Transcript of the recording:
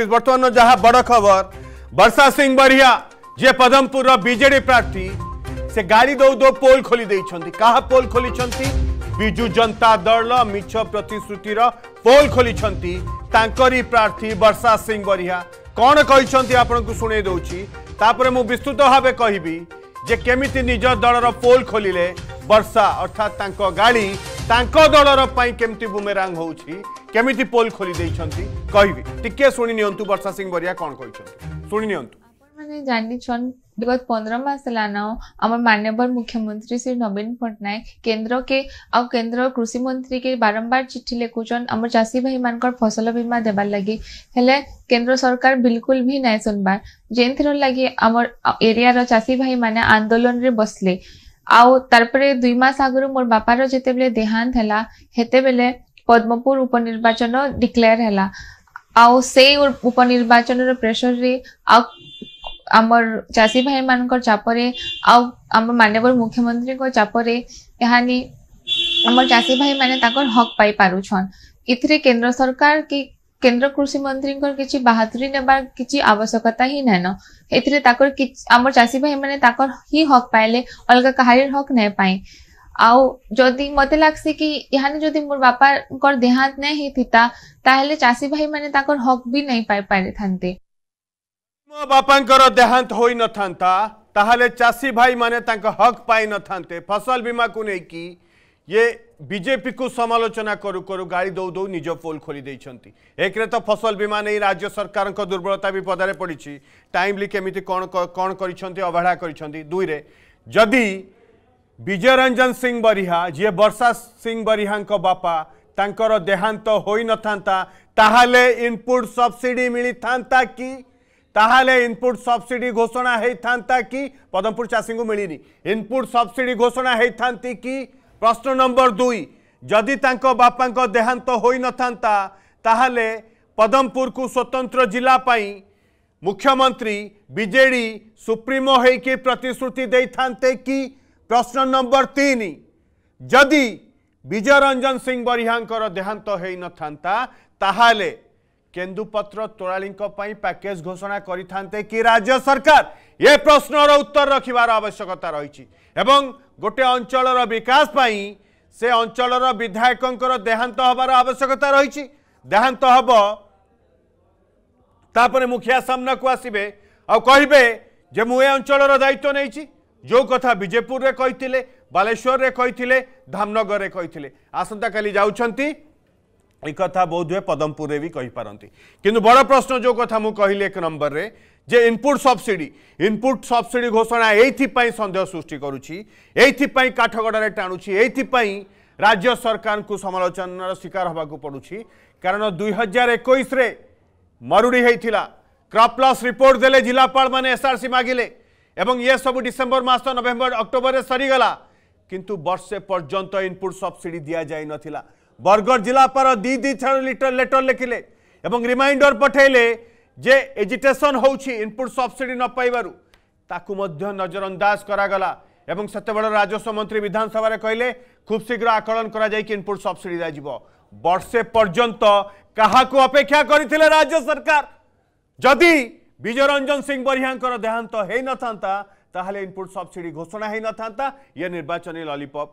ବର୍ତ୍ତମାନ ଯାହା ବଡ଼ ଖବର ବର୍ଷା ସିଂ ବରିଆ ଯିଏ ପଦମପୁରର ବିଜେଡି ପ୍ରାର୍ଥୀ ସେ ଗାଳି ଦଉ ଦଉ ପୋଲ୍ ଖୋଲି ଦେଇଛନ୍ତି କାହା ପୋଲ୍ ଖୋଲିଛନ୍ତି ବିଜୁ ଜନତା ଦଳ ମିଛ ପ୍ରତିଶ୍ରୁତିର ପୋଲ୍ ଖୋଲିଛନ୍ତି ତାଙ୍କରି ପ୍ରାର୍ଥୀ ବର୍ଷା ସିଂ ବରିଆ କ'ଣ କହିଛନ୍ତି ଆପଣଙ୍କୁ ଶୁଣେଇ ଦେଉଛି ତାପରେ ମୁଁ ବିସ୍ତୃତ ଭାବେ କହିବି ଯେ କେମିତି ନିଜ ଦଳର ପୋଲ୍ ଖୋଲିଲେ ବର୍ଷା ଅର୍ଥାତ୍ ତାଙ୍କ ଗାଳି ତାଙ୍କ ଦଳର ପାଇଁ କେମିତି ବୁମେରାଙ୍ଗ ହେଉଛି କେମିତି ପୋଲ ଖୋଲି ଦେଇଛନ୍ତି କହିବି ଟିକେ ଶୁଣି ନିଅନ୍ତୁ ବର୍ଷା ସିଂ ବରିଆ କ'ଣ କହିଛନ୍ତି ଶୁଣି ନିଅନ୍ତୁ ଆପଣମାନେ ଜାଣିଛନ୍ বিগত পনেরো মাস হেলানো আমার মানবর মুখ্যমন্ত্রী শ্রী নবীন পট্টনাক কেন্দ্রকে আর কেন্দ্র কৃষিমন্ত্রীকে বারম্বার চিঠি লেখুছন আমার চাষী ভাই মানকর ফসল বীমা দেবার লাগি হলে কেন্দ্র সরকার বিলকুল ভি নাই শুনবার যেথির লাগি আমার এরিয়ার চাষী ভাই মানে আন্দোলনরে বসলে আউ তারপরে দুই মাস আগর মোর বাপার যেতবে দেহান্ত হেলা হেতবেলে ପଦ୍ମପୁର ଉପନିର୍ବାଚନ ଡିକ୍ଲେୟାର ହେଲା ଆଉ ସେଇ ଉପନିର୍ବାଚନର ପ୍ରେସରରେ ଆଉ ଆମର ଚାଷୀ ଭାଇମାନଙ୍କର ଚାପରେ ଆଉ ଆମ ମାନ୍ୟବର ମୁଖ୍ୟମନ୍ତ୍ରୀଙ୍କ ଚାପରେ ଏହାନି ଆମର ଚାଷୀ ଭାଇମାନେ ତାଙ୍କର ହକ୍ ପାଇପାରୁଛନ୍ ଏଥିରେ କେନ୍ଦ୍ର ସରକାର କି କେନ୍ଦ୍ର କୃଷି ମନ୍ତ୍ରୀଙ୍କର କିଛି ବାହାଦୁରୀ ନେବା କିଛି ଆବଶ୍ୟକତା ହିଁ ନାଇଁନ ଏଥିରେ ତାଙ୍କର ଆମର ଚାଷୀ ଭାଇମାନେ ତାଙ୍କର ହିଁ ହକ୍ ପାଇଲେ ଅଲଗା କାହାରି ହକ୍ ନାଇଁ ପାଇଁ आउ मत लगसे कि यहाँ जो मोर बापा देहांत नहीं थी ता, चासी भाई मैंने हक भी नहीं पाई पारे थांते मो बापा देहांत हो न ताहले चासी भाई मैंने हक पाई न थांते फसल बीमा को नहीं कि ये बीजेपी को समालोचना करू करू गाड़ी दौ दौ निज पोल खोली एक तो फसल बीमा नहीं राज्य सरकार दुर्बलता भी पदारे पड़ी टाइमली केमी कौन कौन कर दुईरे जदि विजय रंजन सिंह बरीहा जी वर्षा सिंह बरिहा बापा देहांत हो न था इनपुट सब्सिडी मिली था कि इनपुट सब्सीडी घोषणा होता कि पदमपुर चाषी को मिलनी इनपुट सब्सिडी घोषणा होता कि प्रश्न नंबर दुई जदि बापा देहांत हो न था पदमपुर को स्वतंत्र जिला मुख्यमंत्री विजेडी सुप्रीमो होती प्रतिश्रुति था कि প্রশ্ন নম্বর তিন যদি বিজয়রঞ্জন সিং বরিহাঙ্কর দেহান্ত হয়ে নথান্তা তাহলে কেন্দুপত্র তোলালীঙ্ক পাই প্যাকেজ ঘোষণা করে থাকে কি রাজ্য সরকার এ প্রশ্নর উত্তর রাখবার আবশ্যকতা রয়েছে এবং গোটে অঞ্চলর বিকাশ পাই সে অঞ্চলর বিধায়কঙ্কর দেহান্ত হবার আবশ্যকতা রয়েছে দেহান্ত হব তাপরে মুখিয়া সামনাকু আসবে আহবে যে মু এ অঞ্চলর দায়িত্ব নেইছি जो कथा विजेपुर रे कही बालेश्वर रे कही धामनगर रे कही आसंता काली जाउछंती এই কথা বোধহয় পদমপুরে বি কইপারন্তি কিন্তু বড় প্রশ্ন যে কথা মু কহিলি এক নম্বরে যে ইনপুট সবসিডি ইনপুট সবসিডি ঘোষণা এইথিপাই সন্দেহ সৃষ্টি করুছি এইথিপাই কাঠগড়ারে টাণুছি এইথিপাই রাজ্য সরকারকে সমালোচনার শিকার হওয়া পড়ুছি কারণ দুই হাজার একুশে মরুড়ি হয়েছিল ক্রপ লস রিপোর্ট দেলে জেলাপাল মানে এসআরসি মাগিলে এবং ये सब डिसेंबर मास नवेम्बर अक्टोबर में सरीगला किंतु वर्षे पर्यंत इनपुट सब्सिडी दि जा ना बरगढ़ जिलापाल दी दी थर लिटर लेटर लिखिले और रिमाइंडर पठेले जे एजिटेसन होनपुट सब्सिडी न पाइबू ताकू नजरअंदाज करागला এবং সেতবে রাজস্ব মন্ত্রী বিধানসভায় কহিলেন খুব শীঘ্র আকলন করা যাই ইনপুট সবসিডি দিব বর্ষে পর্যন্ত কাহাকু অপেক্ষা করে রাজ্য সরকার যদি বিজয় রঞ্জন সিং বরিহাঙ্কর দেহান্ত হয়ে নথান্তা তাহলে ইনপুট সবসিডি ঘোষণা হয়ে নথান্তা ইয়ে নির্বাচনী ললিপপ